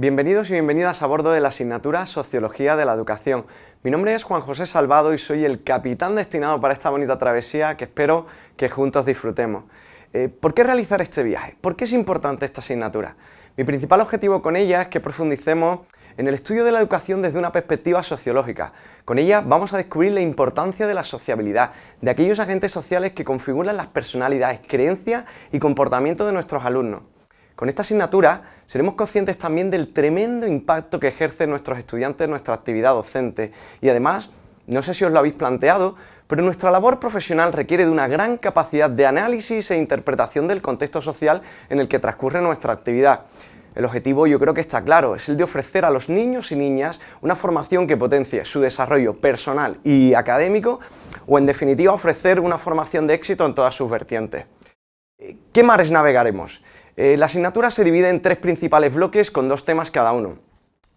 Bienvenidos y bienvenidas a bordo de la asignatura Sociología de la Educación. Mi nombre es Juan José Salvado y soy el capitán destinado para esta bonita travesía que espero que juntos disfrutemos. Eh, ¿Por qué realizar este viaje? ¿Por qué es importante esta asignatura? Mi principal objetivo con ella es que profundicemos en el estudio de la educación desde una perspectiva sociológica. Con ella vamos a descubrir la importancia de la sociabilidad, de aquellos agentes sociales que configuran las personalidades, creencias y comportamiento de nuestros alumnos. Con esta asignatura seremos conscientes también del tremendo impacto que ejercen nuestros estudiantes en nuestra actividad docente y además, no sé si os lo habéis planteado, pero nuestra labor profesional requiere de una gran capacidad de análisis e interpretación del contexto social en el que transcurre nuestra actividad. El objetivo yo creo que está claro, es el de ofrecer a los niños y niñas una formación que potencie su desarrollo personal y académico o en definitiva ofrecer una formación de éxito en todas sus vertientes. ¿Qué mares navegaremos? Eh, la asignatura se divide en tres principales bloques con dos temas cada uno.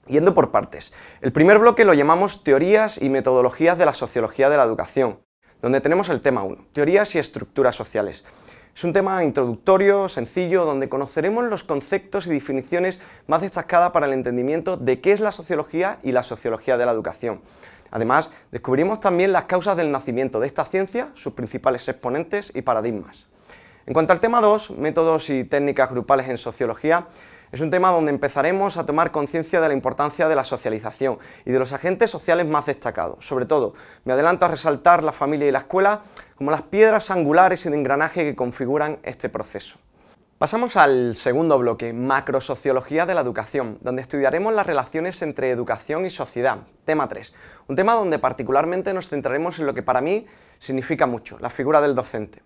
Yendo por partes. El primer bloque lo llamamos Teorías y metodologías de la sociología de la educación, donde tenemos el tema 1, Teorías y estructuras sociales. Es un tema introductorio, sencillo, donde conoceremos los conceptos y definiciones más destacadas para el entendimiento de qué es la sociología y la sociología de la educación. Además, descubrimos también las causas del nacimiento de esta ciencia, sus principales exponentes y paradigmas. En cuanto al tema 2, métodos y técnicas grupales en sociología, es un tema donde empezaremos a tomar conciencia de la importancia de la socialización y de los agentes sociales más destacados. Sobre todo, me adelanto a resaltar la familia y la escuela como las piedras angulares y de engranaje que configuran este proceso. Pasamos al segundo bloque, macrosociología de la educación, donde estudiaremos las relaciones entre educación y sociedad, tema 3, un tema donde particularmente nos centraremos en lo que para mí significa mucho, la figura del docente.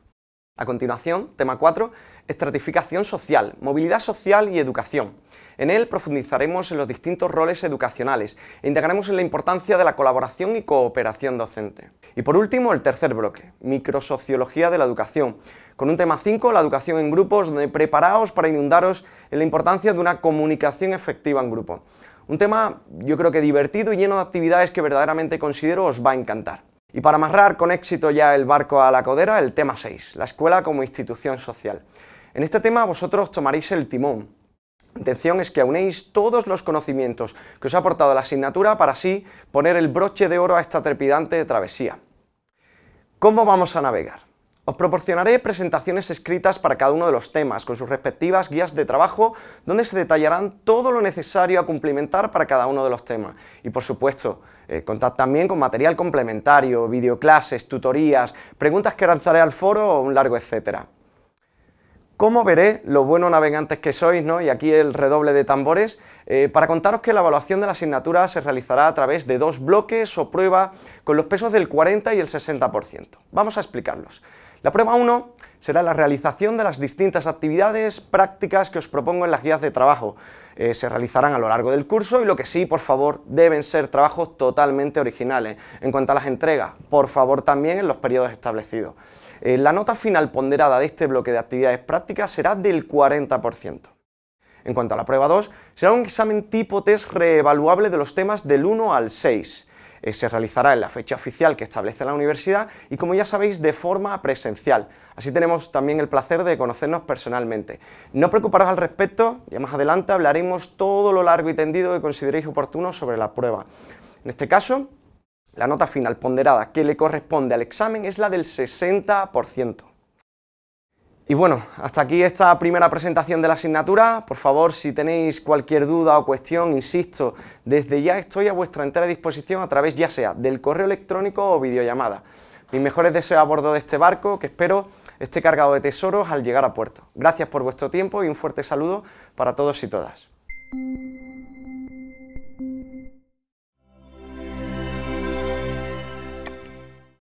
A continuación, tema 4, estratificación social, movilidad social y educación. En él profundizaremos en los distintos roles educacionales e integraremos en la importancia de la colaboración y cooperación docente. Y por último, el tercer bloque, microsociología de la educación, con un tema 5, la educación en grupos, donde preparaos para inundaros en la importancia de una comunicación efectiva en grupo. Un tema yo creo que divertido y lleno de actividades que verdaderamente considero os va a encantar. Y para amarrar con éxito ya el barco a la codera, el tema 6, la escuela como institución social. En este tema vosotros tomaréis el timón. La intención es que aunéis todos los conocimientos que os ha aportado la asignatura para así poner el broche de oro a esta trepidante travesía. ¿Cómo vamos a navegar? Os proporcionaré presentaciones escritas para cada uno de los temas, con sus respectivas guías de trabajo, donde se detallarán todo lo necesario a cumplimentar para cada uno de los temas. Y por supuesto, eh, también con material complementario, videoclases, tutorías, preguntas que lanzaré al foro, o un largo etcétera. ¿Cómo veré los buenos navegantes que sois? ¿no? Y aquí el redoble de tambores, eh, para contaros que la evaluación de la asignatura se realizará a través de dos bloques o pruebas con los pesos del 40 y el 60%. Vamos a explicarlos. La prueba 1 será la realización de las distintas actividades prácticas que os propongo en las guías de trabajo, eh, se realizarán a lo largo del curso y lo que sí, por favor, deben ser trabajos totalmente originales. En cuanto a las entregas, por favor también en los periodos establecidos. Eh, la nota final ponderada de este bloque de actividades prácticas será del 40%. En cuanto a la prueba 2, será un examen tipo test reevaluable de los temas del 1 al 6. Eh, se realizará en la fecha oficial que establece la universidad y como ya sabéis de forma presencial. Así tenemos también el placer de conocernos personalmente. No preocuparos al respecto, ya más adelante hablaremos todo lo largo y tendido que consideréis oportuno sobre la prueba. En este caso, la nota final ponderada que le corresponde al examen es la del 60%. Y bueno, hasta aquí esta primera presentación de la asignatura. Por favor, si tenéis cualquier duda o cuestión, insisto, desde ya estoy a vuestra entera disposición a través ya sea del correo electrónico o videollamada. Mis mejores deseos a bordo de este barco, que espero esté cargado de tesoros al llegar a puerto. Gracias por vuestro tiempo y un fuerte saludo para todos y todas.